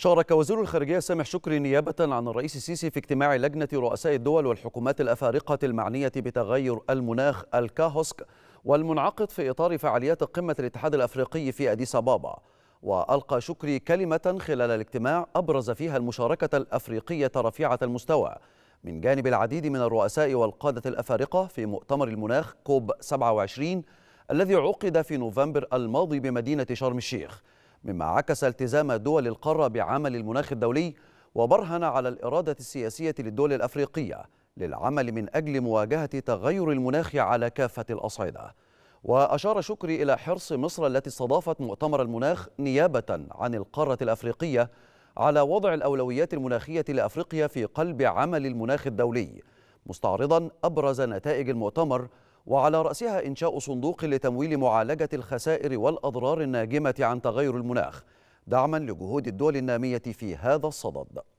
شارك وزير الخارجية سامح شكري نيابة عن الرئيس السيسي في اجتماع لجنة رؤساء الدول والحكومات الأفارقة المعنية بتغير المناخ الكاهوسك والمنعقد في إطار فعاليات قمة الاتحاد الأفريقي في أديس أبابا وألقى شكري كلمة خلال الاجتماع أبرز فيها المشاركة الأفريقية رفيعة المستوى من جانب العديد من الرؤساء والقادة الأفارقة في مؤتمر المناخ كوب 27 الذي عقد في نوفمبر الماضي بمدينة شرم الشيخ مما عكس التزام دول القارة بعمل المناخ الدولي وبرهن على الإرادة السياسية للدول الأفريقية للعمل من أجل مواجهة تغير المناخ على كافة الأصعدة وأشار شكري إلى حرص مصر التي استضافت مؤتمر المناخ نيابة عن القارة الأفريقية على وضع الأولويات المناخية لأفريقيا في قلب عمل المناخ الدولي مستعرضا أبرز نتائج المؤتمر وعلى رأسها إنشاء صندوق لتمويل معالجة الخسائر والأضرار الناجمة عن تغير المناخ دعما لجهود الدول النامية في هذا الصدد